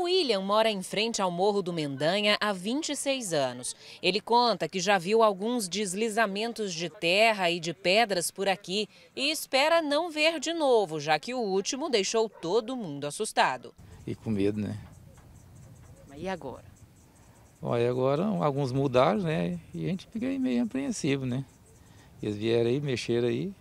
O William mora em frente ao Morro do Mendanha há 26 anos. Ele conta que já viu alguns deslizamentos de terra e de pedras por aqui e espera não ver de novo, já que o último deixou todo mundo assustado. E com medo, né? Mas e agora? Olha, agora alguns mudaram, né? E a gente fica meio apreensivo, né? Eles vieram aí, mexeram aí.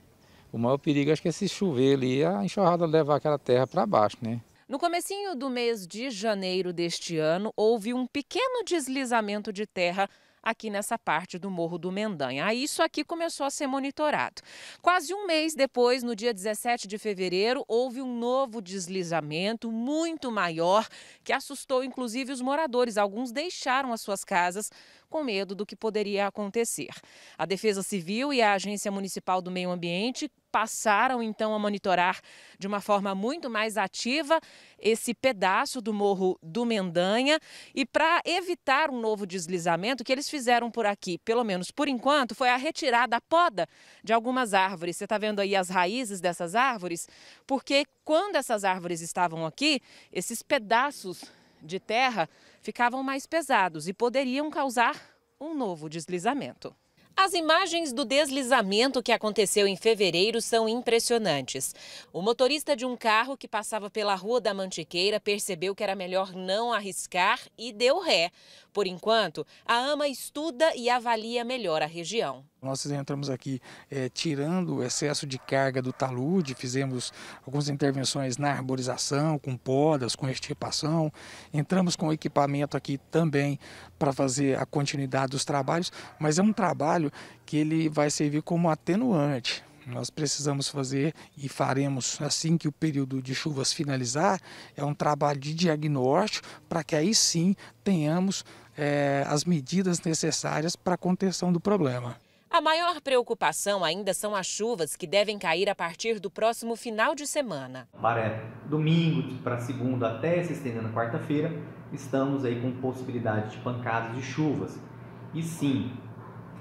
O maior perigo acho que é se chover ali, a enxurrada levar aquela terra para baixo, né? No comecinho do mês de janeiro deste ano, houve um pequeno deslizamento de terra aqui nessa parte do Morro do Mendanha. Ah, isso aqui começou a ser monitorado. Quase um mês depois, no dia 17 de fevereiro, houve um novo deslizamento muito maior que assustou inclusive os moradores. Alguns deixaram as suas casas com medo do que poderia acontecer. A Defesa Civil e a Agência Municipal do Meio Ambiente passaram então a monitorar de uma forma muito mais ativa esse pedaço do morro do Mendanha e para evitar um novo deslizamento que eles fizeram por aqui, pelo menos por enquanto, foi a retirada, a poda de algumas árvores. Você está vendo aí as raízes dessas árvores, porque quando essas árvores estavam aqui, esses pedaços de terra ficavam mais pesados e poderiam causar um novo deslizamento. As imagens do deslizamento que aconteceu em fevereiro são impressionantes. O motorista de um carro que passava pela Rua da Mantiqueira percebeu que era melhor não arriscar e deu ré. Por enquanto, a AMA estuda e avalia melhor a região. Nós entramos aqui é, tirando o excesso de carga do talude, fizemos algumas intervenções na arborização, com podas, com extirpação. Entramos com equipamento aqui também para fazer a continuidade dos trabalhos, mas é um trabalho que ele vai servir como atenuante. Nós precisamos fazer e faremos assim que o período de chuvas finalizar, é um trabalho de diagnóstico para que aí sim tenhamos é, as medidas necessárias para a contenção do problema. A maior preocupação ainda são as chuvas que devem cair a partir do próximo final de semana. Para domingo, para segunda até se estender na quarta-feira, estamos aí com possibilidade de pancadas de chuvas. E sim,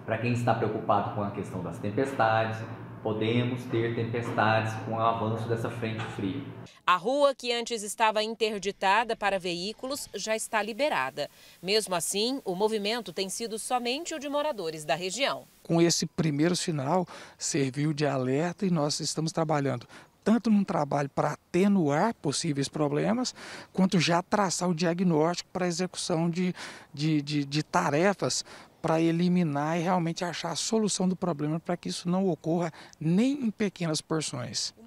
para quem está preocupado com a questão das tempestades, podemos ter tempestades com o avanço dessa frente fria. A rua que antes estava interditada para veículos já está liberada. Mesmo assim, o movimento tem sido somente o de moradores da região. Com esse primeiro sinal, serviu de alerta e nós estamos trabalhando tanto num trabalho para atenuar possíveis problemas, quanto já traçar o diagnóstico para a execução de, de, de, de tarefas para eliminar e realmente achar a solução do problema para que isso não ocorra nem em pequenas porções.